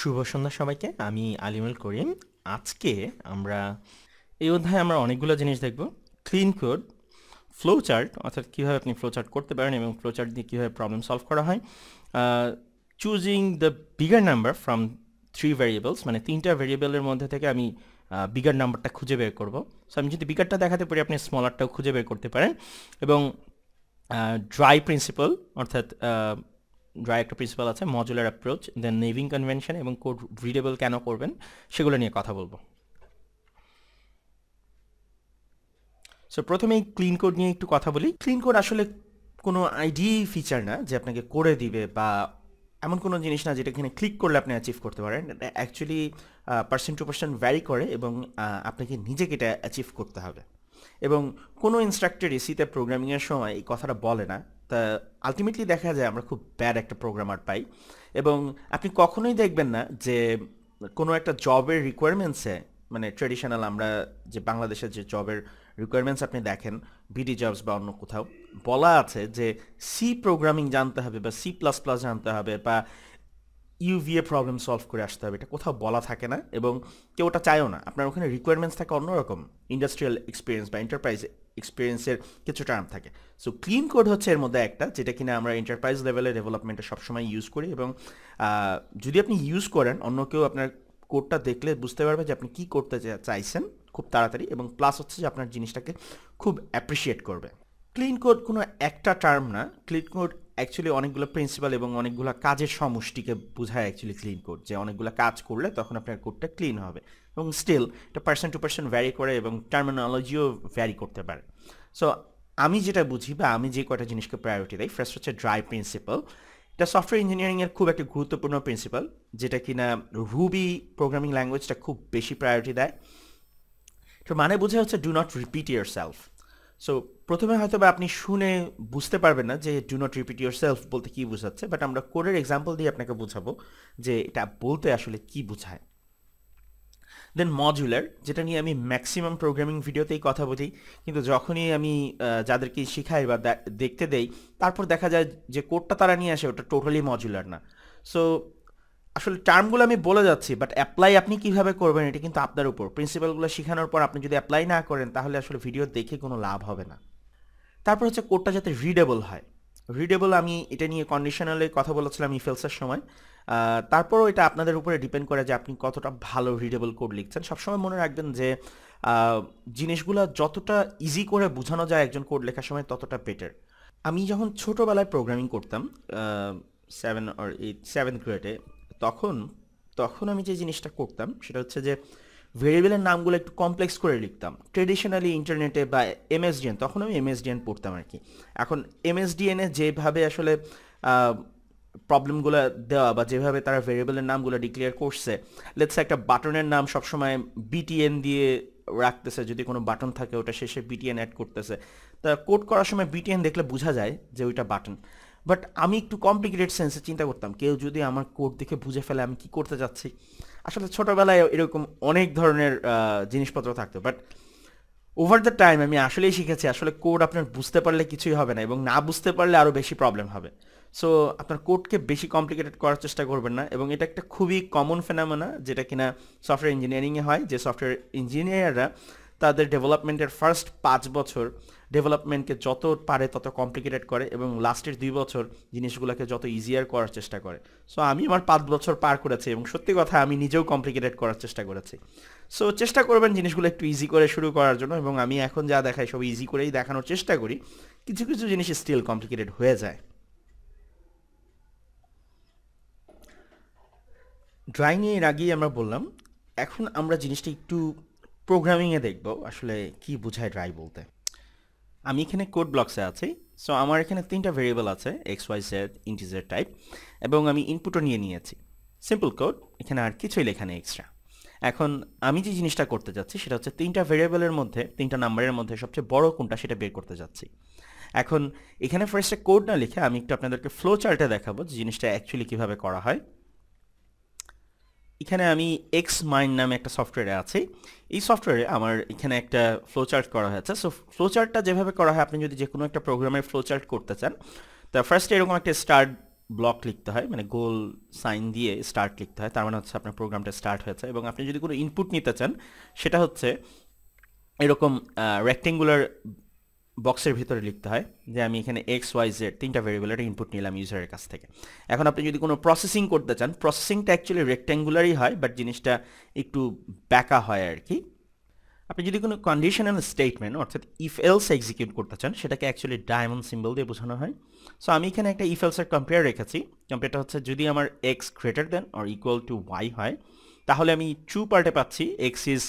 শুভ সন্ধ্যা সবাইকে আমি আলিমুল করিম আজকে আমরা এই অধ্যায়ে আমরা অনেকগুলো জিনিস দেখব ক্লিন কোড ফ্লো চার্ট অর্থাৎ কীভাবে আপনি ফ্লো চার্ট করতে পারেন এবং ফ্লো চার্ট দিয়ে কীভাবে প্রবলেম সলভ করা হয় choosing the bigger number from three variables মানে তিনটা ভ্যারিয়েবলের মধ্যে থেকে আমি বিগার নাম্বারটা খুঁজে বের করব সো আমি যদি বিগারটা দেখাতে পারি আপনি স্মলারটাও খুঁজে বের করতে পারেন এবং ড্রাই প্রিন্সিপাল অর্থাৎ ড্রাই একটা প্রিন্সিপাল আছে modular approach then naming convention এবং কোড রিডেবল কেন করবেন সেগুলো নিয়ে কথা বলবো সো প্রথমে ক্লিন কোড নিয়ে একটু কথা বলি ক্লিন কোড আসলে কোনো আইডি ফিচার না যে আপনাকে করে দিবে বা এমন কোনো জিনিস না যেটা এখানে ক্লিক করলে আপনি অ্যাচিভ করতে পারেন actually percent to percent vary করে এবং আপনাকে নিজেকে এটা অ্যাচিভ করতে হবে এবং কোনো ইনস্ট্রাক্টর এসিতে প্রোগ্রামিংয়ের সময় এই কথাটা বলে না তা আলটিমেটলি দেখা যায় আমরা খুব ব্যাড একটা প্রোগ্রামার পাই এবং আপনি কখনোই দেখবেন না যে কোনো একটা জবের রিকোয়ারমেন্টসে মানে ট্রেডিশনাল আমরা যে বাংলাদেশের যে জবের রিকোয়ারমেন্টস আপনি দেখেন বিডি জবস বা অন্য কোথাও বলা আছে যে সি প্রোগ্রামিং জানতে হবে বা সি প্লাস প্লাস জানতে হবে বা ইউভিএ প্রবলেম সলভ করে আসতে হবে এটা কোথাও বলা থাকে না এবং কেউ ওটা চায়ও না আপনার ওখানে রিকোয়ারমেন্টস থাকে অন্যরকম ইন্ডাস্ট্রিয়াল এক্সপিরিয়েন্স বা এন্টারপ্রাইজ এক্সপিরিয়েন্সের কিছু টার্ম থাকে সো ক্লিন কোড হচ্ছে এর মধ্যে একটা যেটা কিনা আমরা এন্টারপ্রাইজ লেভেলে ডেভেলপমেন্টে সবসময় ইউজ করি এবং যদি আপনি ইউজ করেন অন্য কেউ আপনার কোডটা দেখলে বুঝতে পারবে যে আপনি কি করতে চাইছেন খুব তাড়াতাড়ি এবং প্লাস হচ্ছে যে আপনার জিনিসটাকে খুব অ্যাপ্রিসিয়েট করবে ক্লিন কোড কোনো একটা টার্ম না ক্লিন কোড অ্যাকচুয়ালি অনেকগুলো প্রিন্সিপাল এবং অনেকগুলো কাজের সমষ্টিকে বোঝায় অ্যাকচুয়ালি ক্লিন কোড যে অনেকগুলো কাজ করলে তখন আপনার কোডটা ক্লিন হবে এবং স্টিল এটা পার্সন টু পার্সন ভ্যারি করে এবং টার্মিনোলজিও ভ্যারি করতে পারে সো আমি যেটা বুঝি বা আমি যে কয়টা জিনিসকে প্রায়োরিটি দিই ফার্স্ট হচ্ছে ড্রাই প্রিন্সিপাল এটা সফটওয়্যার ইঞ্জিনিয়ারিংয়ের খুব একটা গুরুত্বপূর্ণ প্রিন্সিপাল যেটা কিনা রুবি প্রোগ্রামিং ল্যাঙ্গুয়েজটা খুব বেশি প্রায়োরিটি দেয় তো মানে বোঝা হচ্ছে do not repeat yourself so প্রথমে হয়তো বা আপনি শুনে বুঝতে পারবেন না যে do not repeat yourself বলতে কী বোঝাচ্ছে বাট আমরা কোডের এক্সাম্পল দিয়ে আপনাকে বোঝাবো যে এটা বলতে আসলে কি বোঝায় দেন মডুলার যেটা নিয়ে আমি ম্যাক্সিমাম প্রোগ্রামিং ভিডিওতেই কথা বলি কিন্তু যখনই আমি যাদেরকে শেখাই বা দেখতে দেই তারপর দেখা যায় যে কোডটা তারা নিয়ে আসে ওটা টোটালি মডিউলার না সো আসলে টার্মগুলো আমি বলে যাচ্ছি বাট অ্যাপ্লাই আপনি কিভাবে করবেন এটা কিন্তু আপনার উপর প্রিন্সিপালগুলো শেখানোর পর আপনি যদি অ্যাপ্লাই না করেন তাহলে আসলে ভিডিও দেখে কোনো লাভ হবে না তারপর হচ্ছে কোডটা যাতে রিডেবল হয় রিডেবল আমি এটা নিয়ে কন্ডিশনালে কথা বলেছিলাম ইফেলসের সময় তারপরও এটা আপনাদের উপরে ডিপেন্ড করে যে আপনি কতটা ভালো রিডেবল কোড লিখছেন সবসময় মনে রাখবেন যে জিনিসগুলো যতটা ইজি করে বোঝানো যায় একজন কোড লেখার সময় ততটা বেটার আমি যখন ছোটোবেলায় প্রোগ্রামিং করতাম সেভেন অর এইট সেভেন্থ গ্রেডে তখন তখন আমি যে জিনিসটা করতাম সেটা হচ্ছে যে ভেরিয়েবলের নামগুলো একটু কমপ্লেক্স করে লিখতাম ট্রেডিশনালি ইন্টারনেটে বা এমএসডিএন তখন আমি এমএসডিএন পড়তাম আর কি এখন এমএসডিএনে যেভাবে আসলে প্রবলেমগুলো দেওয়া বা যেভাবে তারা ভেরিয়েবলের নামগুলো ডিক্লেয়ার করছে লেটস একটা বাটনের নাম সবসময় বিটিএন দিয়ে রাখতেছে যদি কোনো বাটন থাকে ওটা শেষে বিটিএন অ্যাড করতেছে তা কোড করার সময় বিটিএন দেখলে বোঝা যায় যে ওইটা বাটন বাট আমি একটু কমপ্লিকেটেড সেন্সে চিন্তা করতাম কেউ যদি আমার কোড দেখে বুঝে ফেলে আমি কি করতে চাচ্ছি আসলে ছোটবেলায় এরকম অনেক ধরনের জিনিসপত্র থাকতো বাট ওভার দ্য টাইম আমি আসলেই শিখেছি আসলে কোড আপনার বুঝতে পারলে কিছুই হবে না এবং না বুঝতে পারলে আরও বেশি প্রবলেম হবে সো আপনার কোডকে বেশি কমপ্লিকেটেড করার চেষ্টা করবেন না এবং এটা একটা খুবই কমন ফেনামেনা যেটা কিনা সফটওয়্যার ইঞ্জিনিয়ারিংয়ে হয় যে সফটওয়্যার ইঞ্জিনিয়াররা তাদের ডেভেলপমেন্টের ফার্স্ট পাঁচ বছর ডেভেলপমেন্টকে যত পারে তত কমপ্লিকেটেড করে এবং লাস্টের দুই বছর জিনিসগুলোকে যত ইজিয়ার করার চেষ্টা করে সো আমি আমার পাঁচ বছর পার করেছি এবং সত্যি কথা আমি নিজেও কমপ্লিকেটেড করার চেষ্টা করেছি সো চেষ্টা করবেন জিনিসগুলো একটু ইজি করে শুরু করার জন্য এবং আমি এখন যা দেখাই সব ইজি করেই দেখানোর চেষ্টা করি কিছু কিছু জিনিস স্টিল কমপ্লিকেটেড হয়ে যায় ড্রয়িং এর আগেই আমরা বললাম এখন আমরা জিনিসটা একটু প্রোগ্রামিংয়ে দেখব আসলে কি বোঝায় ড্রাই বলতে আমি এখানে কোড ব্লকসে আছি সো আমার এখানে তিনটা ভেরিয়েবল আছে X Y Z integer type এবং আমি ইনপুটও নিয়ে নিয়েছি সিম্পল কোড এখানে আর কিছুই লেখা নেই এক্সট্রা এখন আমি যে জিনিসটা করতে যাচ্ছি সেটা হচ্ছে তিনটা ভেরিয়েবলের মধ্যে তিনটা নাম্বারের মধ্যে সবচেয়ে বড় কোনটা সেটা বের করতে যাচ্ছি এখন এখানে ফার্স্টে কোড না লিখে আমি একটু আপনাদেরকে ফ্লো চার্টে দেখাবো যে জিনিসটা অ্যাকচুয়ালি কীভাবে করা হয় এখানে আমি এক্স মাইন্ড নামে একটা সফটওয়্যারে আছি এই সফটওয়্যারে আমার এখানে একটা ফ্লোচার্ট করা হয়েছে সো ফ্লোচার্টটা যেভাবে করা হয় আপনি যদি যে কোনো একটা প্রোগ্রামের ফ্লোচার্ট করতে চান তা ফার্স্টে এরকম একটা স্টার্ট ব্লক লিখতে হয় মানে গোল সাইন দিয়ে স্টার্ট লিখতে হয় তার মানে হচ্ছে আপনার প্রোগ্রামটা স্টার্ট হয়েছে এবং আপনি যদি কোনো ইনপুট নিতে চান সেটা হচ্ছে এরকম রেক্টেঙ্গুলার বক্সের ভিতরে লিখতে হয় যে আমি এখানে এক্স ওয়াই জেড তিনটা ভেরিয়েবলের ইনপুট নিলাম ইউজারের কাছ থেকে এখন আপনি যদি কোনো প্রসেসিং করতে চান প্রসেসিংটা অ্যাকচুয়ালি রেক্ট্যাঙ্গুলারই হয় বাট জিনিসটা একটু ব্যাকা হয় আর কি আপনি যদি কোনো কন্ডিশনাল স্টেটমেন্ট অর্থাৎ ইফ এলস এক্সিকিউট করতে চান সেটাকে অ্যাকচুয়ালি ডায়মন্ড সিম্বল দিয়ে বোঝানো হয় সো আমি এখানে একটা ইফ এলসের কম্পেয়ার রেখেছি কম্পেয়ারটা হচ্ছে যদি আমার X greater than or equal to Y হয় তাহলে আমি ট্রু পার্টে পাচ্ছি X is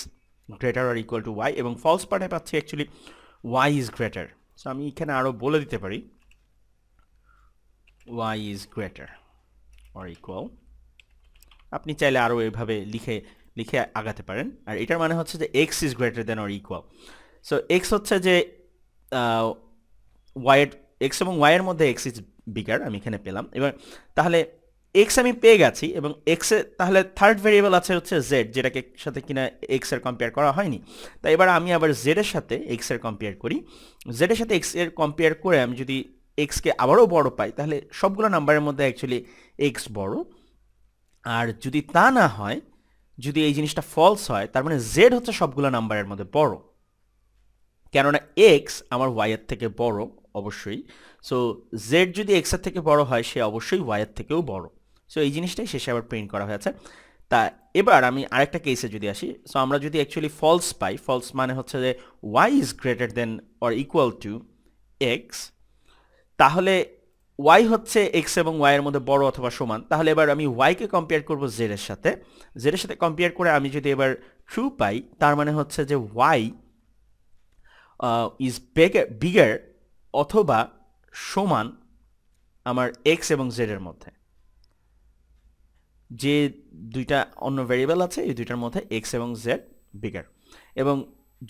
greater or equal to Y এবং ফলস পার্টে পাচ্ছি actually Y is greater so আমি এখানে আরও বলে দিতে পারি Y is greater or equal আপনি চাইলে আরও এভাবে লিখে লিখে আগাতে পারেন আর এটার মানে হচ্ছে যে X is greater than or equal so X হচ্ছে যে ওয়াইয়ের এক্স এবং ওয়াইয়ের মধ্যে এক্স ইজ বিগার আমি এখানে পেলাম এবার তাহলে এক্স আমি পেয়ে গেছি এবং এক্সে তাহলে থার্ড ভেরিয়েবল আছে হচ্ছে জেড যেটাকে সাথে কিনা এক্স এর কম্পেয়ার করা হয়নি তাই এবার আমি আবার জেড এর সাথে এক্স এর কম্পেয়ার করি জেড এর সাথে এক্স এর কম্পেয়ার করে আমি যদি এক্সকে আবারও বড় পাই তাহলে সবগুলো নাম্বারের মধ্যে অ্যাকচুয়ালি এক্স বড় আর যদি তা না হয় যদি এই জিনিসটা ফলস হয় তার মানে জেড হচ্ছে সবগুলো নাম্বারের মধ্যে বড় কেননা এক্স আমার ওয়াইয়ের থেকে বড় অবশ্যই সো জেড যদি এক্সের থেকে বড় হয় সে অবশ্যই ওয়াইয়ের থেকেও বড় সো এই জিনিসটাই শেষে আবার প্রিন্ট করা হয়েছে তা এবার আমি আরেকটা কেসে যদি আসি সো আমরা যদি অ্যাকচুয়ালি ফলস পাই ফলস মানে হচ্ছে যে Y is greater than or equal to X তাহলে ওয়াই হচ্ছে এক্স এবং ওয়াইয়ের মধ্যে বড় অথবা সমান তাহলে এবার আমি ওয়াইকে কম্পেয়ার করব জেডের সাথে জেডের সাথে কম্পেয়ার করে আমি যদি এবার ট্রু পাই তার মানে হচ্ছে যে ওয়াই ইজ বিগার অথবা সমান আমার এক্স এবং জেডের মধ্যে যে দুইটা অন্য ভেরিয়েবল আছে এই দুইটার মধ্যে এক্স এবং জেড বিগার এবং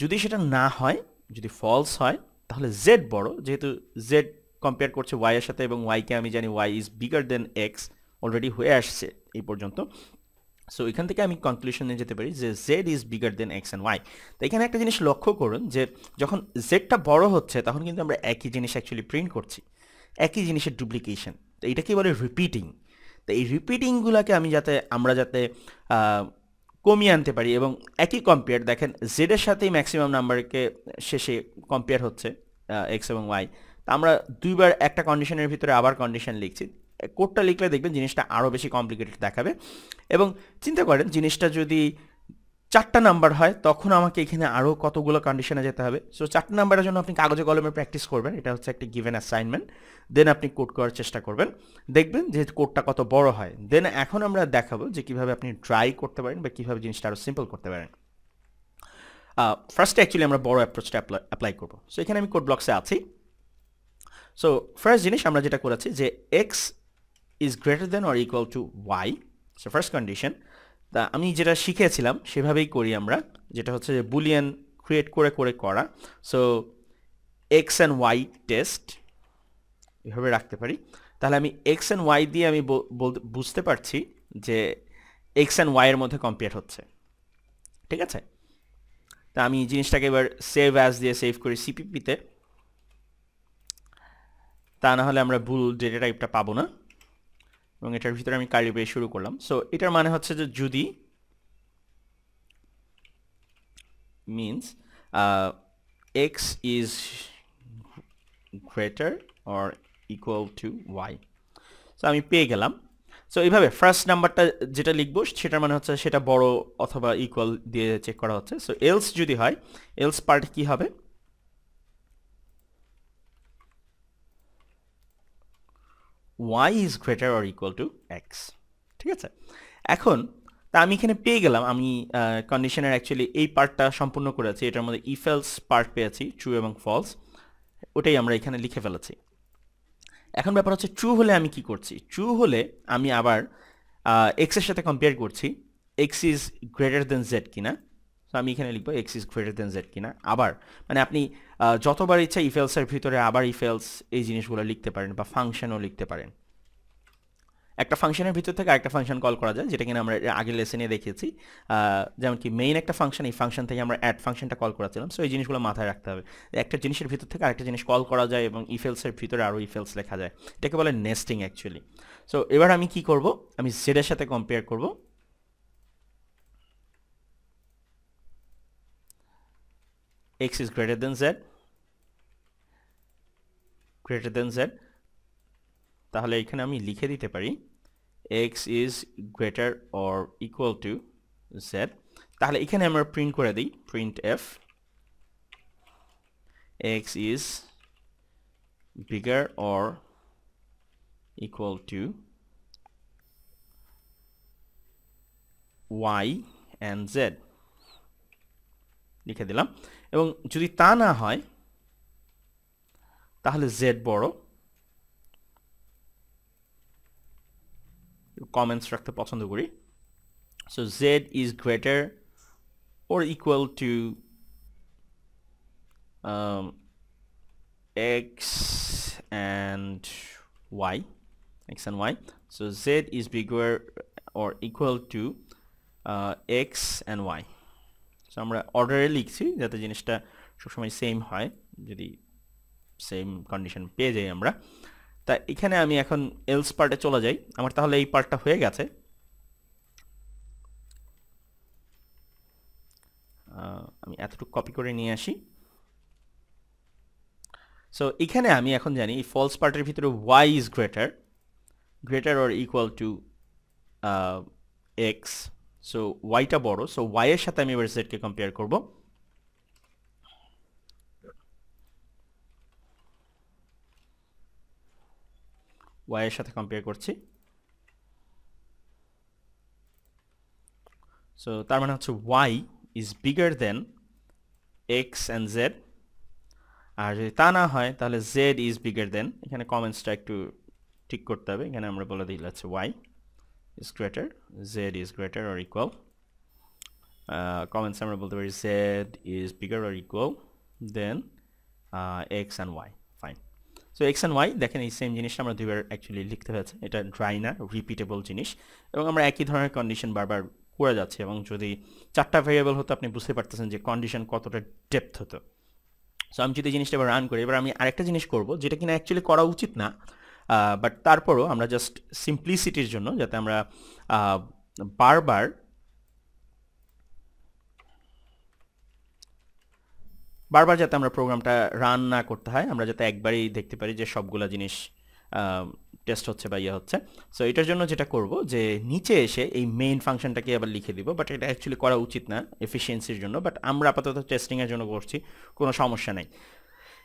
যদি সেটা না হয় যদি ফলস হয় তাহলে জেড বড় যেহেতু জেড কম্পেয়ার করছে ওয়াই এর সাথে এবং ওয়াইকে আমি জানি Y is bigger than X already হয়ে আসছে এই পর্যন্ত সো এখান থেকে আমি কনক্লুশনে যেতে পারি যে Z is bigger than X and Y তো এখানে একটা জিনিস লক্ষ্য করুন যে যখন জেডটা বড় হচ্ছে তখন কিন্তু আমরা একই জিনিস অ্যাকচুয়ালি প্রিন্ট করছি একই জিনিসের ডুপ্লিকেশন তো কি বলে রিপিটিং তো এই রিপিটিংগুলোকে আমি যাতে আমরা যাতে কমিয়ে আনতে পারি এবং একই কম্পেয়ার দেখেন জেডের সাথেই ম্যাক্সিমাম নাম্বারকে শেষে কম্পেয়ার হচ্ছে এক্স এবং ওয়াই তা আমরা দুইবার একটা কন্ডিশনের ভিতরে আবার কন্ডিশন লিখছি কোডটা লিখলে দেখবেন জিনিসটা আরও বেশি কমপ্লিকেটেড দেখাবে এবং চিন্তা করেন জিনিসটা যদি চারটা নাম্বার হয় তখন আমাকে এখানে আরও কতগুলো কন্ডিশনে যেতে হবে সো চারটা নাম্বারের জন্য আপনি কাগজে কলমে প্র্যাকটিস করবেন এটা হচ্ছে একটি গিভেন অ্যাসাইনমেন্ট দেন আপনি কোড করার চেষ্টা করবেন দেখবেন যে কোডটা কত বড় হয় দেন এখন আমরা দেখাবো যে কিভাবে আপনি ড্রাই করতে পারেন বা কীভাবে জিনিসটা আরও সিম্পল করতে পারেন ফার্স্টে অ্যাকচুয়ালি আমরা বড় অ্যাপ্রোচটা অ্যাপ্লাই করবো সো এখানে আমি কোড ব্লকসে আছি সো ফার্স্ট জিনিস আমরা যেটা করেছি যে X is greater than or equal to Y so first condition তা আমি যেটা শিখেছিলাম সেভাবেই করি আমরা যেটা হচ্ছে যে বুলিয়ান ক্রিয়েট করে করে করা so X and Y test এভাবে রাখতে পারি তাহলে আমি এক্স অ্যান্ড ওয়াই দিয়ে আমি বুঝতে পারছি যে এক্স অ্যান্ড ওয়াইয়ের মধ্যে কম্পেয়ার হচ্ছে ঠিক আছে তা আমি জিনিসটাকে এবার সেভ অ্যাজ দিয়ে সেভ করি সিপিপিতে তা না হলে আমরা ভুল ডেটা টাইপটা পাবো না এবং এটার ভিতরে আমি কার্লি ব্রেস শুরু করলাম সো এটার মানে হচ্ছে যে যদি means X is greater or equal to Y so আমি পেয়ে গেলাম সো এইভাবে ফার্স্ট নাম্বারটা যেটা লিখবো সেটার মানে হচ্ছে সেটা বড় অথবা ইকুয়াল দিয়ে চেক করা হচ্ছে সো এলস যদি হয় এলস পার্ট কি হবে Y is greater or equal to X ঠিক আছে এখন তা আমি এখানে পেয়ে গেলাম আমি কন্ডিশনের অ্যাকচুয়ালি এই পার্টটা সম্পূর্ণ করেছি এটার মধ্যে ইফেলস পার্ট পেয়েছি ট্রু এবং ফলস ওটাই আমরা এখানে লিখে ফেলেছি এখন ব্যাপার হচ্ছে ট্রু হলে আমি কি করছি ট্রু হলে আমি আবার এক্সের সাথে কম্পেয়ার করছি X is greater than Z কিনা তো আমি এখানে লিখবো X is greater than Z কিনা আবার মানে আপনি যতবার ইচ্ছা ইফেলসের ভিতরে আবার ইফেলস এই জিনিসগুলো লিখতে পারেন বা ফাংশনও লিখতে পারেন একটা ফাংশনের ভিতর থেকে আরেকটা ফাংশন কল করা যায় যেটা কিনা আমরা আগের লেসেনে দেখেছি যেমন কি মেইন একটা ফাংশন এই ফাংশন থেকে আমরা অ্যাড ফাংশনটা কল করাছিলাম সো এই জিনিসগুলো মাথায় রাখতে হবে একটা জিনিসের ভিতর থেকে আরেকটা জিনিস কল করা যায় এবং ইফেলসের ভিতরে আরও ইফেলস লেখা যায় এটাকে বলে নেস্টিং অ্যাকচুয়ালি সো এবার আমি কি করব আমি জেডের সাথে কম্পেয়ার করব x is greater than z greater than z তাহলে এখানে আমি লিখে দিতে পারি x is greater or equal to z তাহলে এখানে আমরা প্রিন্ট করে দিই print f x is bigger or equal to y and z লিখে দিলাম এবং যদি তা না হয় তাহলে জেড বড় কমেন্টস রাখতে পছন্দ করি so Z is greater or equal to um, x and y x and y so z is bigger or equal to uh, x and y আমরা অর্ডারে লিখছি যাতে জিনিসটা সবসময় সেম হয় যদি সেম কন্ডিশন পেয়ে যাই আমরা তা এখানে আমি এখন এলস পার্টে চলে যাই আমার তাহলে এই পার্টটা হয়ে গেছে আমি এতটুকু কপি করে নিয়ে আসি সো এখানে আমি এখন জানি ফলস পার্টের ভিতরে Y is greater greater or equal to X so ওয়াইটা বড় সো ওয়াই এর সাথে আমি এবার জেডকে কম্পেয়ার করব ওয়াই এর সাথে কম্পেয়ার করছি সো তার মানে হচ্ছে Y is bigger than X and Z আর যদি তা না হয় তাহলে জেড ইজ বিগার দেন এখানে কমেন্টসটা একটু ঠিক করতে হবে এখানে আমরা বলে দিই হচ্ছে Y is greater z is greater or equal uh, common summerable there is z is bigger or equal then uh, x and y fine তো এক্স অ্যান্ড ওয়াই দেখেন এই সেম জিনিসটা আমরা দুইবার অ্যাকচুয়ালি লিখতে হয়েছে এটা ড্রাই না রিপিটেবল জিনিস এবং আমরা একই ধরনের কন্ডিশন বারবার করে যাচ্ছি এবং যদি চারটা ভেরিয়েবল হতো আপনি বুঝতে পারতেছেন যে কন্ডিশন কতটা ডেপথ হতো সো আমি যদি জিনিসটা এবার রান করি এবার আমি আরেকটা জিনিস করব যেটা কিনা অ্যাকচুয়ালি করা উচিত না বাট তারপরও আমরা জাস্ট সিম্পলিসিটির জন্য যাতে আমরা বারবার বারবার যাতে আমরা প্রোগ্রামটা রান না করতে হয় আমরা যাতে একবারই দেখতে পারি যে সবগুলা জিনিস টেস্ট হচ্ছে বা ইয়ে হচ্ছে সো এটার জন্য যেটা করব যে নিচে এসে এই মেইন ফাংশনটাকে আবার লিখে দিব বাট এটা অ্যাকচুয়ালি করা উচিত না এফিসিয়েন্সির জন্য বাট আমরা আপাতত টেস্টিংয়ের জন্য করছি কোনো সমস্যা নেই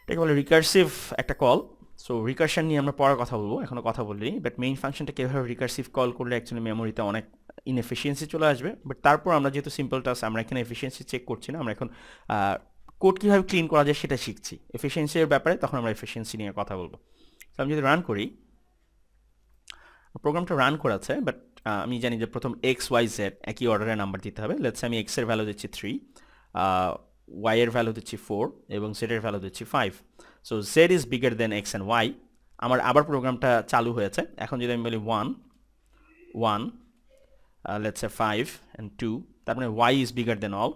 এটাকে বলে রিকার্সিভ একটা কল সো রিকার্শন নিয়ে আমরা পরে কথা বলবো এখনও কথা বলিনি বাট মেইন ফাংশনটা কীভাবে রিকার্সিভ কল করলে অ্যাকচুয়ালি মেমোরিতে অনেক ইনএফিসিয়েন্সি চলে আসবে বাট তারপর আমরা যেহেতু সিম্পল টাস আমরা এখানে এফিসিয়েন্সি চেক করছি না আমরা এখন কোড কীভাবে ক্লিন করা যায় সেটা শিখছি এফিসিয়েন্সির ব্যাপারে তখন আমরা এফিসিয়েন্সি নিয়ে কথা বলবো তো আমি যদি রান করি প্রোগ্রামটা রান করাচ্ছে বাট আমি জানি যে প্রথম এক্স ওয়াই জেড একই অর্ডারে নাম্বার দিতে হবে লেটস আমি এক্সের ভ্যালু দিচ্ছি থ্রি ওয়াইয়ের ভ্যালু দিচ্ছি ফোর এবং জেডের ভ্যালু দিচ্ছি five so Z is bigger than X and Y আমার আবার প্রোগ্রামটা চালু হয়েছে এখন যদি আমি বলি one one let's a five and two তারপরে Y is bigger than all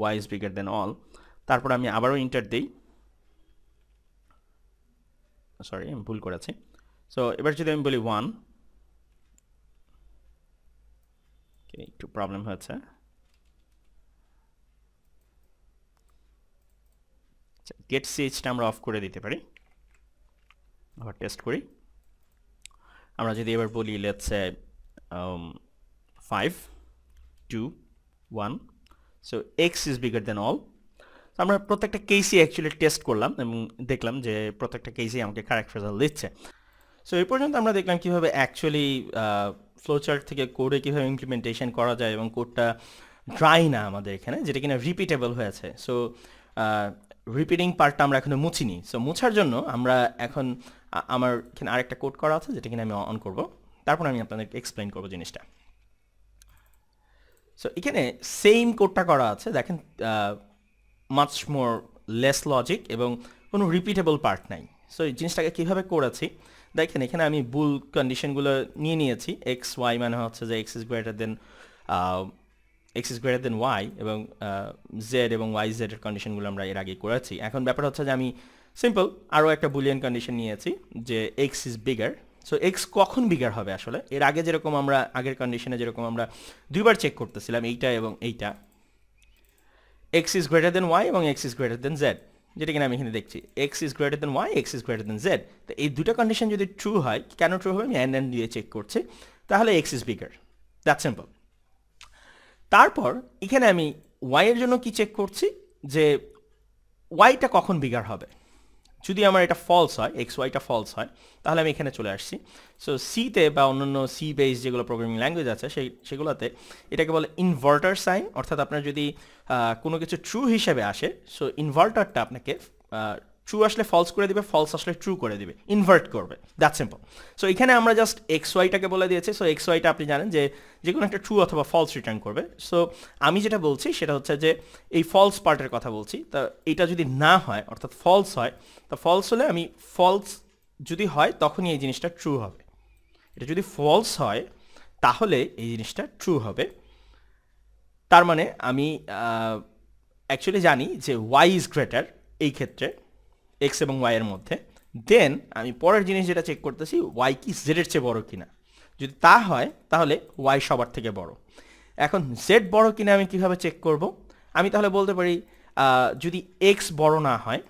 Y is bigger than all তারপর আমি আবারও ইন্টার দিই সরি আমি ভুল করেছি সো এবার যদি আমি বলি ওয়ান একটু প্রবলেম হয়েছে গেট সিএইচটা আমরা অফ করে দিতে পারি আবার টেস্ট করি আমরা যদি এবার বলি let's a five two one so X is bigger than all আমরা প্রত্যেকটা কেসই অ্যাকচুয়ালি টেস্ট করলাম এবং দেখলাম যে প্রত্যেকটা কেসই আমাকে কারেক্ট রেজাল্ট দিচ্ছে সো এই পর্যন্ত আমরা দেখলাম কীভাবে অ্যাকচুয়ালি ফ্লোচার্ট থেকে কোডে কীভাবে ইমপ্লিমেন্টেশন করা যায় এবং কোডটা ড্রাই না আমাদের এখানে যেটা কিনা রিপিটেবল হয়েছে সো রিপিটিং পার্টটা আমরা এখনো মুছিনি সো মুছার জন্য আমরা এখন আমার এখানে আরেকটা কোড করা আছে যেটা কিনা আমি অন করব তারপর আমি আপনাদের এক্সপ্লেন করব জিনিসটা সো এখানে সেম কোডটা করা আছে দেখেন মাচ মোর লেস লজিক এবং কোনো রিপিটেবল পার্ট নাই সো এই জিনিসটাকে কীভাবে করেছি দেখেন এখানে আমি বুল কন্ডিশনগুলো নিয়ে নিয়েছি এক্স ওয়াই মানে হচ্ছে যে X is greater than X is greater than Y এবং জেড এবং ওয়াই এর কন্ডিশনগুলো আমরা এর আগে করেছি এখন ব্যাপার হচ্ছে যে আমি সিম্পল আরও একটা বুলিয়ান কন্ডিশন নিয়েছি যে X is bigger so X কখন বিগার হবে আসলে এর আগে যেরকম আমরা আগের কন্ডিশনে যেরকম আমরা দুইবার চেক করতেছিলাম এইটা এবং এইটা X is greater than Y এবং X is greater than Z যেটা কিনা আমি এখানে দেখছি X is greater than Y X is greater than Z তো এই দুটো কন্ডিশন যদি ট্রু হয় কেন ট্রু হবে আমি অ্যান্ড অ্যান্ড দিয়ে চেক করছি তাহলে X is bigger that simple তারপর এখানে আমি ওয়াইয়ের জন্য কি চেক করছি যে ওয়াইটা কখন বিগার হবে যদি আমার এটা ফলস হয় এক্স ওয়াইটা ফলস হয় তাহলে আমি এখানে চলে আসছি সো সিতে বা অন্যান্য সি বেস যেগুলো প্রোগ্রামিং ল্যাঙ্গুয়েজ আছে সেই সেগুলোতে এটাকে বলে ইনভার্টার সাইন অর্থাৎ আপনার যদি কোনো কিছু ট্রু হিসেবে আসে সো ইনভার্টারটা আপনাকে ট্রু আসলে ফলস করে দিবে ফলস আসলে ট্রু করে দিবে ইনভার্ট করবে দ্যাট সিম্পল সো এখানে আমরা জাস্ট এক্স ওয়াইটাকে বলে দিয়েছি সো এক্স ওয়াইটা আপনি জানেন যে যে কোনো একটা ট্রু অথবা ফলস রিটার্ন করবে সো আমি যেটা বলছি সেটা হচ্ছে যে এই ফলস পার্টের কথা বলছি তা এটা যদি না হয় অর্থাৎ ফলস হয় তা ফলস হলে আমি ফলস যদি হয় তখনই এই জিনিসটা ট্রু হবে এটা যদি ফলস হয় তাহলে এই জিনিসটা ট্রু হবে তার মানে আমি অ্যাকচুয়ালি জানি যে ওয়াই ইজ গ্রেটার এই ক্ষেত্রে এক্স এবং ওয়াইয়ের মধ্যে দেন আমি পরের জিনিস যেটা চেক করতেছি ওয়াই কি জেডের চেয়ে বড় কিনা যদি তা হয় তাহলে ওয়াই সবার থেকে বড় এখন জেড বড় কিনা আমি কিভাবে চেক করব আমি তাহলে বলতে পারি যদি এক্স বড় না হয়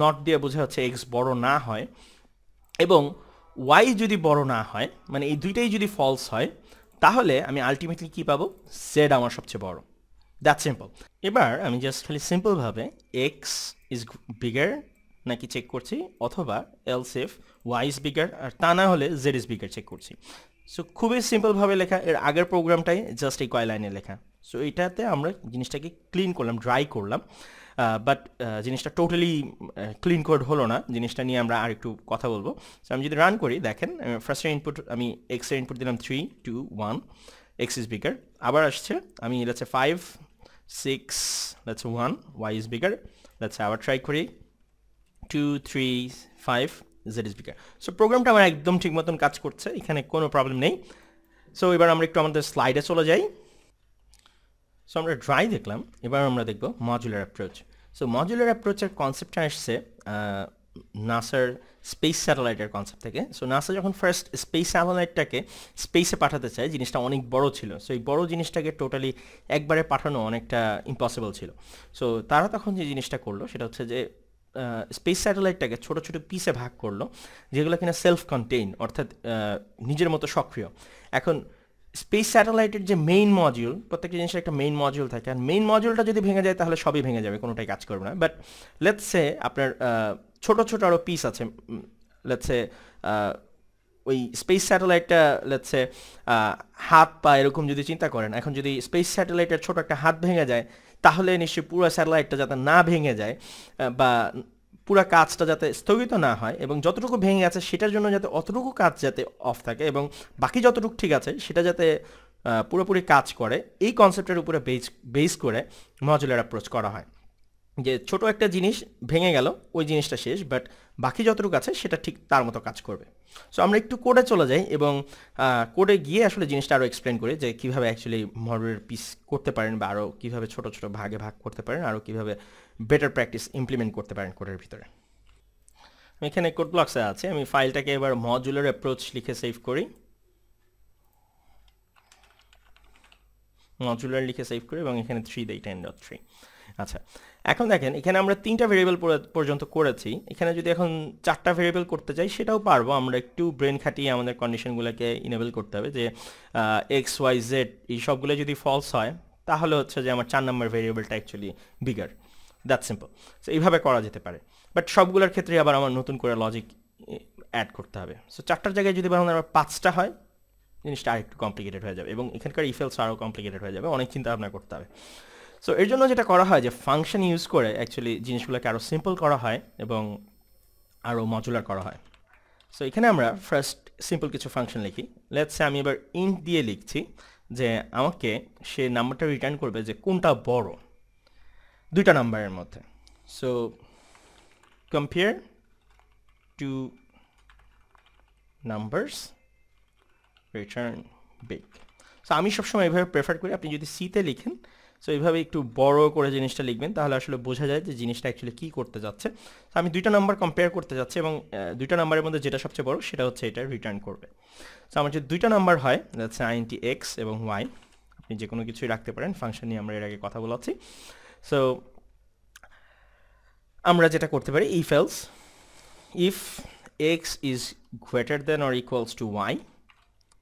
নট দিয়ে বোঝা হচ্ছে এক্স বড় না হয় এবং ওয়াই যদি বড় না হয় মানে এই দুইটাই যদি ফলস হয় তাহলে আমি আলটিমেটলি কি পাবো জেড আমার সবচেয়ে বড় দ্যাট সিম্পল এবার আমি জাস্ট খালি সিম্পলভাবে এক্স ইজ বিগার নাকি চেক করছি অথবা এলসেফ ওয়াই ইজ বিগার আর তা না হলে জেড ইজ বিগার চেক করছি সো খুবই সিম্পলভাবে লেখা এর আগের প্রোগ্রামটাই জাস্ট এই কয় লাইনে লেখা সো এটাতে আমরা জিনিসটাকে ক্লিন করলাম ড্রাই করলাম বাট জিনিসটা টোটালি ক্লিন কোড হলো না জিনিসটা নিয়ে আমরা আর একটু কথা বলবো সো আমি যদি রান করি দেখেন ফার্স্টের ইনপুট আমি এক্সের ইনপুট দিলাম three two one X is bigger আবার আসছে আমি let's say five six let's say one Y is bigger let's say আবার ট্রাই করি two three five Z is bigger so প্রোগ্রামটা আমার একদম ঠিক মতন কাজ করছে এখানে কোনো প্রবলেম নেই সো এবার আমরা একটু আমাদের স্লাইডে চলে যাই সো আমরা ড্রাই দেখলাম এবার আমরা দেখব মজুলার অ্যাপ্রোচ সো মজুলার অ্যাপ্রোচের কনসেপ্টটা আসছে নাসার স্পেস স্যাটেলাইটের কনসেপ্ট থেকে সো নাসা যখন ফার্স্ট স্পেস স্যাটেলাইটটাকে স্পেসে পাঠাতে চায় জিনিসটা অনেক বড় ছিল সো এই বড় জিনিসটাকে টোটালি একবারে পাঠানো অনেকটা ইম্পসিবল ছিল সো তারা তখন যে জিনিসটা করলো সেটা হচ্ছে যে স্পেস স্যাটেলাইটটাকে ছোট ছোট পিসে ভাগ করলো যেগুলো কিনা সেলফ কন্টেইন অর্থাৎ নিজের মতো সক্রিয় এখন স্পেস স্যাটেলাইটের যে মেইন মজিউল প্রত্যেকটা জিনিসের একটা মেইন মজিউল থাকে আর মেইন মজিউলটা যদি ভেঙে যায় তাহলে সবই ভেঙে যাবে কোনোটাই কাজ করবে না বাট লেটস সে আপনার ছোট ছোট আরও পিস আছে লেটসে সে ওই স্পেস স্যাটেলাইটটা লেটসে হাত পা এরকম যদি চিন্তা করেন এখন যদি স্পেস স্যাটেলাইটের ছোট একটা হাত ভেঙে যায় তাহলে নিশ্চয়ই পুরো স্যাটেলাইটটা যাতে না ভেঙে যায় বা পুরা কাজটা যাতে স্থগিত না হয় এবং যতটুকু ভেঙে আছে সেটার জন্য যাতে অতটুকু কাজ যাতে অফ থাকে এবং বাকি যতটুকু ঠিক আছে সেটা যাতে পুরোপুরি কাজ করে এই কনসেপ্টের উপরে বেস বেস করে মজুলার অ্যাপ্রোচ করা হয় যে ছোট একটা জিনিস ভেঙে গেল ওই জিনিসটা শেষ বাট বাকি যতটুকু আছে সেটা ঠিক তার মতো কাজ করবে সো আমরা একটু কোডে চলে যাই এবং কোডে গিয়ে আসলে জিনিসটা আরও এক্সপ্লেন করি যে কীভাবে অ্যাকচুয়ালি মডেলের পিস করতে পারেন বা আরও কীভাবে ছোট ছোট ভাগে ভাগ করতে পারেন আরও কীভাবে বেটার প্র্যাকটিস ইমপ্লিমেন্ট করতে পারেন কোডের ভিতরে আমি এখানে কোড ব্লকসে আছে আমি ফাইলটাকে এবার মজুলার অ্যাপ্রোচ লিখে সেভ করি মজুলার লিখে সেভ করি এবং এখানে থ্রি দেই টেন ডট থ্রি আচ্ছা এখন দেখেন এখানে আমরা তিনটা ভেরিয়েবল পর্যন্ত করেছি এখানে যদি এখন চারটা ভেরিয়েবল করতে চাই সেটাও পারবো আমরা একটু ব্রেন খাটিয়ে আমাদের কন্ডিশনগুলোকে ইনেবল করতে হবে যে এক্স ওয়াই জেড এই সবগুলো যদি ফলস হয় তাহলে হচ্ছে যে আমার চার নম্বর ভেরিয়েবলটা actually bigger that simple so এইভাবে করা যেতে পারে বাট সবগুলোর ক্ষেত্রে আবার আমার নতুন করে লজিক অ্যাড করতে হবে সো চারটার জায়গায় যদি আমার পাঁচটা হয় জিনিসটা আরেকটু কমপ্লিকেটেড হয়ে যাবে এবং এখানকার ইফেলস আরও কমপ্লিকেটেড হয়ে যাবে অনেক চিন্তা ভাবনা করতে হবে সো এর জন্য যেটা করা হয় যে ফাংশন ইউজ করে অ্যাকচুয়ালি জিনিসগুলোকে আরও সিম্পল করা হয় এবং আরও মজুলার করা হয় সো এখানে আমরা ফার্স্ট সিম্পল কিছু ফাংশন লিখি লেটস আমি এবার ইন্ট দিয়ে লিখছি যে আমাকে সে নাম্বারটা রিটার্ন করবে যে কোনটা বড় দুইটা নাম্বারের মধ্যে so compare two numbers return big so আমি সবসময় এভাবে প্রেফার করি আপনি যদি সিতে লিখেন সো এইভাবে একটু বড় করে জিনিসটা লিখবেন তাহলে আসলে বোঝা যায় যে জিনিসটা অ্যাকচুয়ালি কী করতে যাচ্ছে আমি দুইটা নাম্বার কম্পেয়ার করতে যাচ্ছি এবং দুইটা নাম্বারের মধ্যে যেটা সবচেয়ে বড় সেটা হচ্ছে এটা রিটার্ন করবে সো আমার যে দুইটা নাম্বার হয় যাচ্ছে নাইনটি এক্স এবং ওয়াই আপনি যে কোনো কিছুই রাখতে পারেন ফাংশন নিয়ে আমরা এর আগে কথা বলাচ্ছি সো আমরা যেটা করতে পারি if else if X is greater than or equals to Y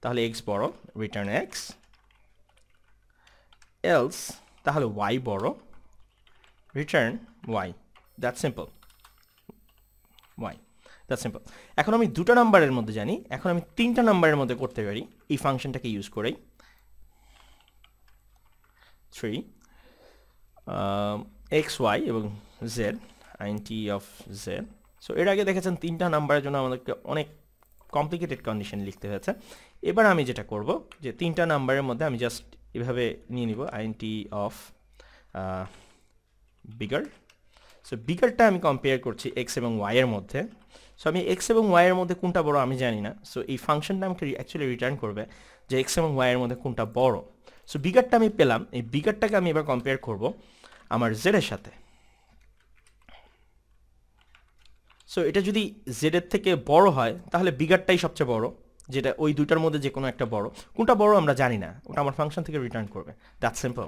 তাহলে এক্স বড় রিটার্ন এক্স else তাহলে ওয়াই বড় return Y that simple Y that simple এখন আমি দুটো নাম্বারের মধ্যে জানি এখন আমি তিনটা নাম্বারের মধ্যে করতে পারি এই ফাংশনটাকে ইউজ করেই থ্রি এক্স ওয়াই এবং Z INT of Z so এর আগে দেখেছেন তিনটা নাম্বারের জন্য আমাদেরকে অনেক কমপ্লিকেটেড কন্ডিশন লিখতে হয়েছে এবার আমি যেটা করব যে তিনটা নাম্বারের মধ্যে আমি জাস্ট এভাবে নিয়ে নিব আইএনটি অফ বিগার সো বিগারটা আমি কম্পেয়ার করছি এক্স এবং ওয়াইয়ের মধ্যে সো আমি এক্স এবং ওয়াইয়ের মধ্যে কোনটা বড় আমি জানি না সো এই ফাংশনটা আমাকে অ্যাকচুয়ালি রিটার্ন করবে যে এক্স এবং ওয়াইয়ের মধ্যে কোনটা বড় সো বিগারটা আমি পেলাম এই বিগারটাকে আমি এবার কম্পেয়ার করব আমার জেডের সাথে সো এটা যদি জেডের থেকে বড় হয় তাহলে বিগারটাই সবচেয়ে বড় যেটা ওই দুইটার মধ্যে যে কোনো একটা বড় কোনটা বড় আমরা জানি না ওটা আমার ফাংশন থেকে রিটার্ন করবে দ্যাট সিম্পল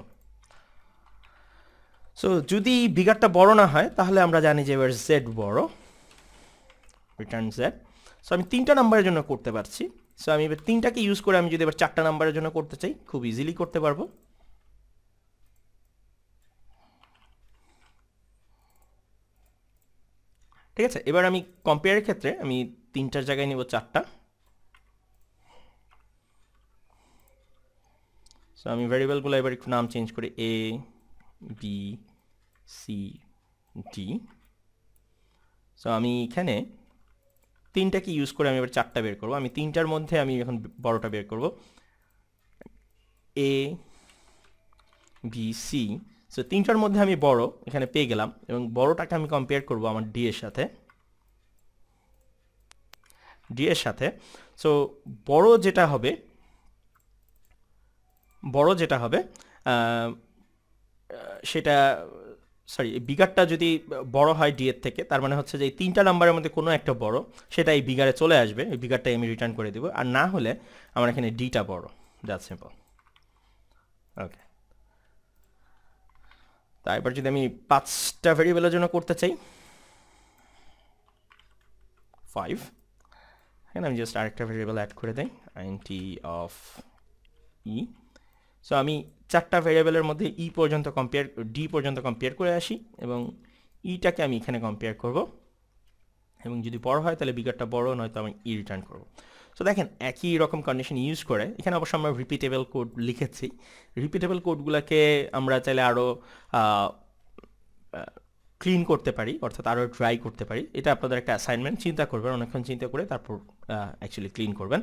সো যদি বিগারটা বড় না হয় তাহলে আমরা জানি যে এবার জেড বড় রিটার্ন জেড সো আমি তিনটা নাম্বারের জন্য করতে পারছি সো আমি এবার তিনটাকে ইউজ করে আমি যদি এবার চারটা নাম্বারের জন্য করতে চাই খুব ইজিলি করতে পারবো ঠিক আছে এবার আমি কম্পেয়ারের ক্ষেত্রে আমি তিনটার জায়গায় নেব চারটা সো আমি ভ্যারিয়েবলগুলো এবার একটু নাম চেঞ্জ করি A B C D so আমি এখানে তিনটাকে ইউজ করে আমি এবার চারটা বের করব আমি তিনটার মধ্যে আমি এখন বড়টা বের করবো এ বি সি সো তিনটার মধ্যে আমি বড় এখানে পেয়ে গেলাম এবং বড়টাকে আমি কম্পেয়ার করব আমার ডি এর সাথে ডি এর সাথে সো বড় যেটা হবে বড় যেটা হবে সেটা সরি বিগারটা যদি বড় হয় ডি এর থেকে তার মানে হচ্ছে যে এই তিনটা নাম্বারের মধ্যে কোনো একটা বড় সেটা এই বিগারে চলে আসবে এই বিগারটাই আমি রিটার্ন করে দেবো আর না হলে আমার এখানে ডিটা বড় দ্যাট সিম্পল ওকে তা এবার যদি আমি পাঁচটা ভেরিয়েবলের জন্য করতে চাই ফাইভ এখানে আমি জাস্ট আরেকটা ভেরিয়েবল অ্যাড করে দেই আইনটি অফ ই সো আমি চারটা ভেরিয়েবলের মধ্যে ই e পর্যন্ত কম্পেয়ার ডি পর্যন্ত কম্পেয়ার করে আসি এবং ইটাকে আমি এখানে কম্পেয়ার করব এবং যদি বড় হয় তাহলে বিগারটা বড় নয়তো আমি ই e রিটার্ন করব সো দেখেন একই রকম কন্ডিশন ইউজ করে এখানে অবশ্য আমরা রিপিটেবল কোড লিখেছি রিপিটেবল কোডগুলোকে আমরা চাইলে আরও ক্লিন করতে পারি অর্থাৎ আরও ড্রাই করতে পারি এটা আপনাদের একটা অ্যাসাইনমেন্ট চিন্তা করবেন অনেকক্ষণ চিন্তা করে তারপর অ্যাকচুয়ালি ক্লিন করবেন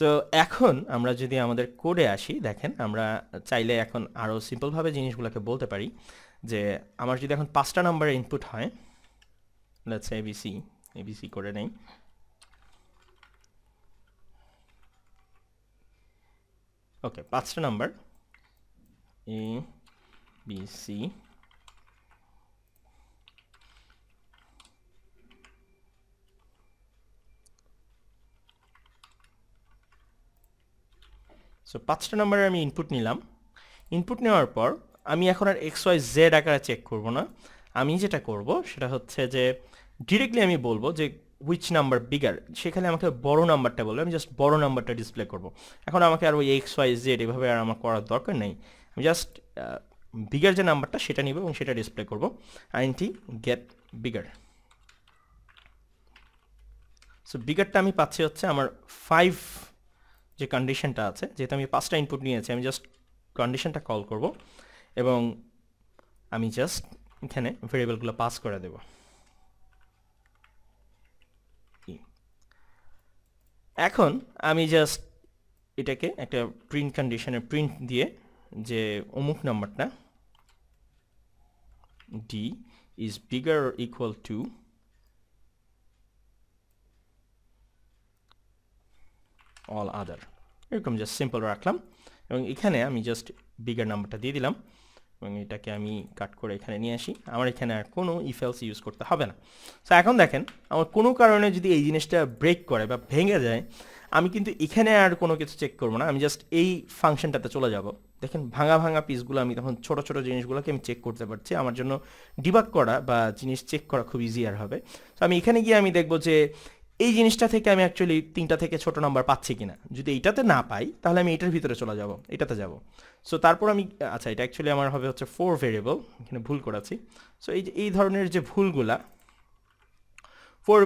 সো এখন আমরা যদি আমাদের কোডে আসি দেখেন আমরা চাইলে এখন আরও সিম্পলভাবে জিনিসগুলোকে বলতে পারি যে আমার যদি এখন পাঁচটা নাম্বারে ইনপুট হয় লেটস এবিসি এবিসি করে নেই ওকে পাঁচটা number A B C so পাঁচটা নাম্বারে আমি ইনপুট নিলাম ইনপুট নেওয়ার পর আমি এখন আর এক্স ওয়াই জেড আকারে চেক করব না আমি যেটা করব সেটা হচ্ছে যে ডিরেক্টলি আমি বলবো যে উইচ নাম্বার বিগার সেখানে আমাকে বড় নাম্বারটা বলবে আমি জাস্ট বড় নাম্বারটা ডিসপ্লে করব এখন আমাকে আর ওই এক্স ওয়াই জেড এভাবে আর আমার করার দরকার নেই আমি জাস্ট বিগার যে নাম্বারটা সেটা নিব এবং সেটা ডিসপ্লে করব আইনটি গেট বিগার সো বিগারটা আমি পাচ্ছি হচ্ছে আমার ফাইভ যে কন্ডিশনটা আছে যেহেতু আমি পাঁচটা ইনপুট নিয়েছি আমি জাস্ট কন্ডিশনটা কল করব এবং আমি জাস্ট এখানে ভেরিয়েবলগুলো পাস করে দেব এখন আমি জাস্ট এটাকে একটা প্রিন্ট কন্ডিশনে প্রিন্ট দিয়ে যে অমুক নাম্বারটা D is bigger equal to all other এরকম জাস্ট সিম্পল রাখলাম এবং এখানে আমি জাস্ট বিগার নাম্বারটা দিয়ে দিলাম এবং এটাকে আমি কাট করে এখানে নিয়ে আসি আমার এখানে আর কোনো ইফেলস ইউজ করতে হবে না সো এখন দেখেন আমার কোনো কারণে যদি এই জিনিসটা ব্রেক করে বা ভেঙে যায় আমি কিন্তু এখানে আর কোনো কিছু চেক করবো না আমি জাস্ট এই ফাংশনটাতে চলে যাব দেখেন ভাঙা ভাঙা পিসগুলো আমি তখন ছোট ছোট জিনিসগুলোকে আমি চেক করতে পারছি আমার জন্য ডিবাক করা বা জিনিস চেক করা খুব ইজিয়ার হবে তো আমি এখানে গিয়ে আমি দেখব যে এই জিনিসটা থেকে আমি অ্যাকচুয়ালি তিনটা থেকে ছোট নাম্বার পাচ্ছি কিনা যদি এইটাতে না পাই তাহলে আমি এটার ভিতরে চলে যাব এটাতে যাব সো তারপর আমি আচ্ছা এটা অ্যাকচুয়ালি আমার হবে হচ্ছে ফোর ভেরিয়েবল এখানে ভুল করাচ্ছি সো এই যে এই ধরনের যে ভুলগুলা ফোর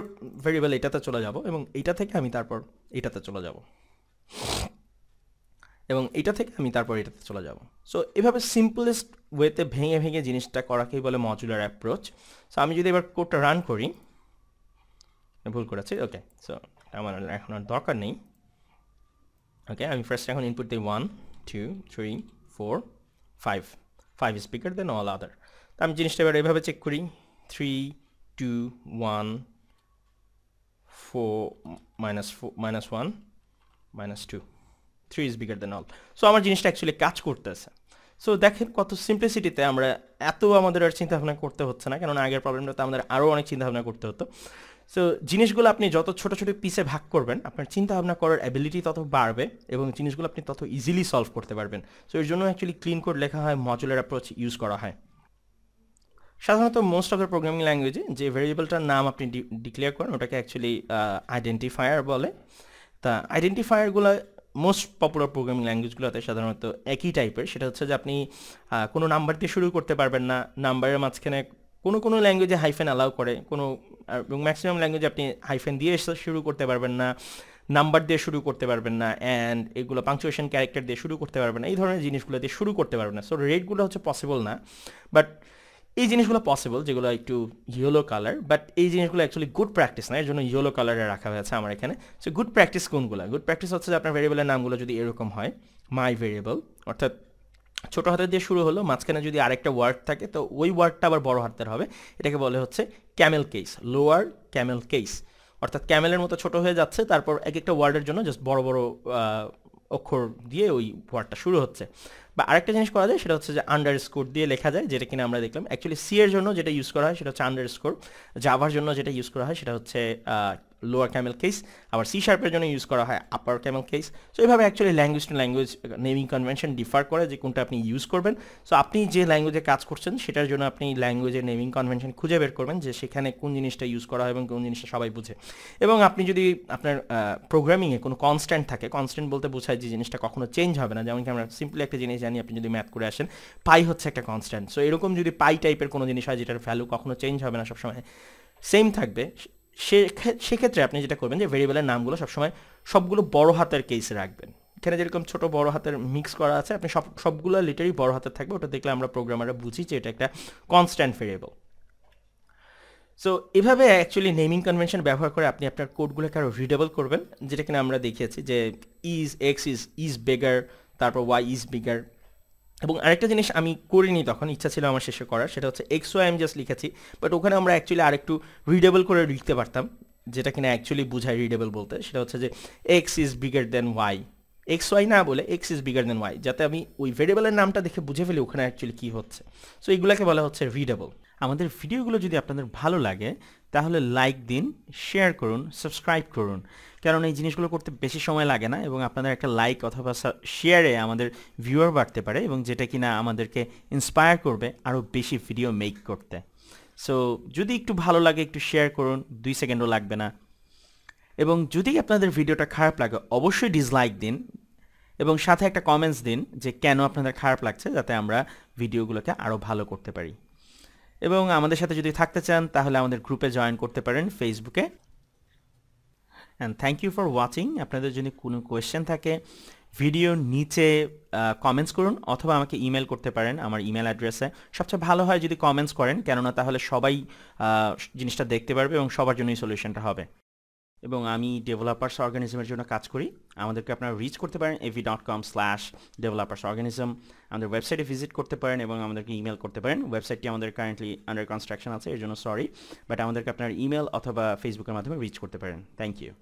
ভেরিয়েবল এটাতে চলে যাব এবং এটা থেকে আমি তারপর এটাতে চলে যাব এবং এটা থেকে আমি তারপর এটাতে চলে যাব সো এভাবে সিম্পলেস্ট ওয়েতে ভেঙে ভেঙে জিনিসটা করাকেই বলে মজুলার অ্যাপ্রোচ সো আমি যদি এবার কোডটা রান করি মানে ভুল করেছি ওকে সো আমার এখন আর দরকার নেই ওকে আমি ফার্স্ট এখন ইনপুট দিই one two three four five five speaker than all other তা আমি জিনিসটা এবার এভাবে চেক করি three two one four minus four minus one minus two three is bigger than all so আমার জিনিসটা অ্যাকচুয়ালি কাজ করতেছে সো দেখেন কত সিম্পলিসিটিতে আমরা এত আমাদের আর চিন্তাভাবনা করতে হচ্ছে না কেননা আগের তো আমাদের আরও অনেক চিন্তাভাবনা করতে হতো সো জিনিসগুলো আপনি যত ছোট ছোট পিসে ভাগ করবেন আপনার চিন্তা ভাবনা করার অ্যাবিলিটি তত বাড়বে এবং জিনিসগুলো আপনি তত ইজিলি সলভ করতে পারবেন সো এর জন্য অ্যাকচুয়ালি ক্লিন কোড লেখা হয় মজুলের অ্যাপ্রোচ ইউজ করা হয় সাধারণত মোস্ট অফ দ্য প্রোগ্রামিং ল্যাঙ্গুয়েজে যে ভেরিয়েবলটার নাম আপনি ডিক্লেয়ার করেন ওটাকে অ্যাকচুয়ালি আইডেন্টিফায়ার বলে তা আইডেন্টিফায়ারগুলো মোস্ট পপুলার প্রোগ্রামিং ল্যাঙ্গুয়েজগুলোতে সাধারণত একই টাইপের সেটা হচ্ছে যে আপনি কোনো নাম্বার দিয়ে শুরু করতে পারবেন না নাম্বারের মাঝখানে কোনো কোনো ল্যাঙ্গুয়েজে হাইফেন অ্যালাউ করে কোনো এবং ম্যাক্সিমাম ল্যাঙ্গুয়েজে আপনি হাইফেন দিয়ে শুরু করতে পারবেন না নাম্বার দিয়ে শুরু করতে পারবেন না অ্যান্ড এগুলো পাংচুয়েশন ক্যারেক্টার দিয়ে শুরু করতে পারবেন না এই ধরনের জিনিসগুলো দিয়ে শুরু করতে পারবেন না সো রেডগুলো হচ্ছে পসিবল না বাট এই জিনিসগুলো পসিবল যেগুলো একটু ইয়েলো কালার বাট এই জিনিসগুলো অ্যাকচুয়ালি গুড প্র্যাকটিস না এর জন্য ইয়েলো কালারে রাখা হয়েছে আমার এখানে সো গুড প্র্যাকটিস কোনগুলো গুড প্র্যাকটিস হচ্ছে যে আপনার ভেরিয়েবলের নামগুলো যদি এরকম হয় মাই ভেরিয়েবল অর্থাৎ ছোট হাতের দিয়ে শুরু হলো মাঝখানে যদি আরেকটা ওয়ার্ড থাকে তো ওই ওয়ার্ডটা আবার বড় হাতের হবে এটাকে বলে হচ্ছে camel case lower camel case অর্থাৎ ক্যামেলের মতো ছোট হয়ে যাচ্ছে তারপর এক একটা ওয়ার্ডের জন্য জাস্ট বড় বড় অক্ষর দিয়ে ওই ওয়ার্ডটা শুরু হচ্ছে বা আরেকটা জিনিস করা যায় সেটা হচ্ছে যে আন্ডার স্কোর দিয়ে লেখা যায় যেটা কিনা আমরা দেখলাম অ্যাকচুয়ালি সি এর জন্য যেটা ইউজ করা হয় সেটা হচ্ছে আন্ডার স্কোর জাভার জন্য যেটা ইউজ করা হয় সেটা হচ্ছে লোয়ার ক্যামেল কেস আবার সি শার্পের জন্য ইউজ করা হয় আপার ক্যামেল কেস সো এইভাবে actually language to language naming convention differ করে যে কোনটা আপনি ইউজ করবেন সো আপনি যে ল্যাঙ্গুয়েজে কাজ করছেন সেটার জন্য আপনি ল্যাঙ্গুয়েজের নেমিং কনভেনশন খুঁজে বের করবেন যে সেখানে কোন জিনিসটা ইউজ করা হয় এবং কোন জিনিসটা সবাই বুঝে এবং আপনি যদি আপনার প্রোগ্রামিংয়ে কোনো কনস্ট্যান্ট থাকে কনস্ট্যান্ট বলতে বোঝায় যে জিনিসটা কখনো চেঞ্জ হবে না যেমন কি আমরা সিম্পলি একটা জিনিস জানি আপনি যদি ম্যাথ করে আসেন পাই হচ্ছে একটা কনস্ট্যান্ট সো এরকম যদি পাই টাইপের কোনো জিনিস হয় যেটার ভ্যালু কখনো চেঞ্জ হবে না সবসময় সেম থাকবে সেক্ষেত্রে আপনি যেটা করবেন যে ভেরিয়েবলের নামগুলো সবসময় সবগুলো বড় হাতের কেসে রাখবেন এখানে যেরকম ছোট বড় হাতের মিক্স করা আছে আপনি সব সবগুলো লিটারই বড় হাতের থাকবে ওটা দেখলে আমরা প্রোগ্রামাররা বুঝি যে এটা একটা কনস্ট্যান্ট ভেরিয়েবল সো এভাবে অ্যাকচুয়ালি নেমিং কনভেনশন ব্যবহার করে আপনি আপনার কোডগুলোকে আরও রিডেবল করবেন যেটা কিনা আমরা দেখিয়েছি যে is X is is bigger তারপর ওয়াই ইজ বিগার এবং আরেকটা জিনিস আমি করিনি তখন ইচ্ছা ছিল আমার শেষে করার সেটা হচ্ছে এক্স ওয়াই আমি জাস্ট লিখেছি বাট ওখানে আমরা অ্যাকচুয়ালি আরেকটু রিডেবল করে লিখতে পারতাম যেটা কিনা অ্যাকচুয়ালি বুঝায় রিডেবল বলতে সেটা হচ্ছে যে X is bigger than Y X Y না বলে X is bigger than Y যাতে আমি ওই ভেরিয়েবলের নামটা দেখে বুঝে ফেলি ওখানে অ্যাকচুয়ালি কী হচ্ছে সো এগুলোকে বলা হচ্ছে রিডেবল আমাদের ভিডিওগুলো যদি আপনাদের ভালো লাগে তাহলে লাইক দিন শেয়ার করুন সাবস্ক্রাইব করুন কারণ এই জিনিসগুলো করতে বেশি সময় লাগে না এবং আপনাদের একটা লাইক অথবা শেয়ারে আমাদের ভিউয়ার বাড়তে পারে এবং যেটা কিনা আমাদেরকে ইন্সপায়ার করবে আরও বেশি ভিডিও মেক করতে সো যদি একটু ভালো লাগে একটু শেয়ার করুন দুই সেকেন্ডও লাগবে না এবং যদি আপনাদের ভিডিওটা খারাপ লাগে অবশ্যই ডিসলাইক দিন এবং সাথে একটা কমেন্টস দিন যে কেন আপনাদের খারাপ লাগছে যাতে আমরা ভিডিওগুলোকে আরও ভালো করতে পারি এবং আমাদের সাথে যদি থাকতে চান তাহলে আমাদের গ্রুপে জয়েন করতে পারেন ফেসবুকে and thank you for watching আপনাদের যদি কোনো কোয়েশ্চেন থাকে ভিডিওর নিচে কমেন্টস করুন অথবা আমাকে ইমেল করতে পারেন আমার ইমেল অ্যাড্রেসে সবচেয়ে ভালো হয় যদি কমেন্টস করেন কেননা তাহলে সবাই জিনিসটা দেখতে পারবে এবং সবার জন্যই সলিউশনটা হবে এবং আমি ডেভেলপার্স অর্গানিজমের জন্য কাজ করি আমাদেরকে আপনারা রিচ করতে পারেন AV dot com slash developers organism আমাদের ওয়েবসাইটে ভিজিট করতে পারেন এবং আমাদেরকে ইমেল করতে পারেন ওয়েবসাইটটি আমাদের কারেন্টলি আন্ডার কনস্ট্রাকশন আছে এর জন্য সরি বাট আমাদেরকে আপনার ইমেল অথবা ফেসবুকের মাধ্যমে রিচ করতে পারেন থ্যাংক ইউ